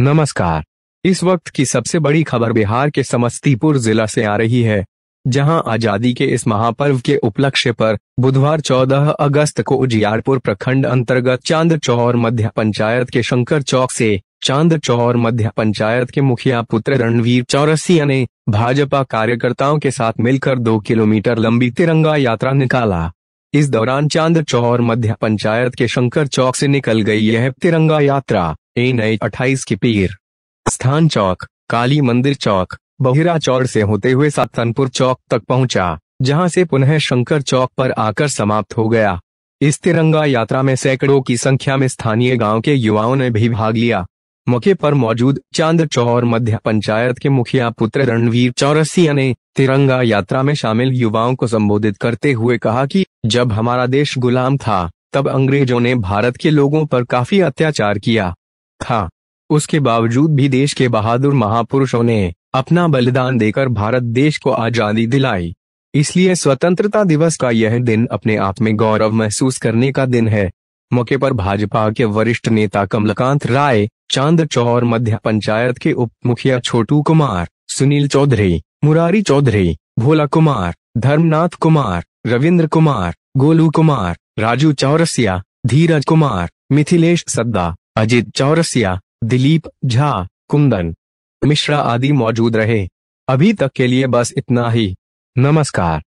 नमस्कार इस वक्त की सबसे बड़ी खबर बिहार के समस्तीपुर जिला से आ रही है जहां आजादी के इस महापर्व के उपलक्ष्य पर बुधवार 14 अगस्त को उजियारपुर प्रखंड अंतर्गत चांद चौर मध्य पंचायत के शंकर चौक से चांद चौर मध्य पंचायत के मुखिया पुत्र रणवीर चौरसिया ने भाजपा कार्यकर्ताओं के साथ मिलकर दो किलोमीटर लंबी तिरंगा यात्रा निकाला इस दौरान चांद चौहर मध्य पंचायत के शंकर चौक से निकल गई यह तिरंगा यात्रा ए नई अट्ठाईस की पीर स्थान चौक काली मंदिर चौक बहिरा चौर से होते हुए सातनपुर चौक तक पहुंचा जहां से पुनः शंकर चौक पर आकर समाप्त हो गया इस तिरंगा यात्रा में सैकड़ों की संख्या में स्थानीय गांव के युवाओं ने भी भाग लिया मौके पर मौजूद चांद चौहर मध्य पंचायत के मुखिया पुत्र रणवीर चौरसिया ने तिरंगा यात्रा में शामिल युवाओं को संबोधित करते हुए कहा कि जब हमारा देश गुलाम था तब अंग्रेजों ने भारत के लोगों पर काफी अत्याचार किया था उसके बावजूद भी देश के बहादुर महापुरुषों ने अपना बलिदान देकर भारत देश को आजादी दिलाई इसलिए स्वतंत्रता दिवस का यह दिन अपने आप में गौरव महसूस करने का दिन है मौके पर भाजपा के वरिष्ठ नेता कमलकांत राय चांद चौर मध्य पंचायत के उप मुखिया छोटू कुमार सुनील चौधरी मुरारी चौधरी भोला कुमार धर्मनाथ कुमार रविंद्र कुमार गोलू कुमार राजू चौरसिया धीरज कुमार मिथिलेश सद्दा अजीत चौरसिया दिलीप झा कुंदन मिश्रा आदि मौजूद रहे अभी तक के लिए बस इतना ही नमस्कार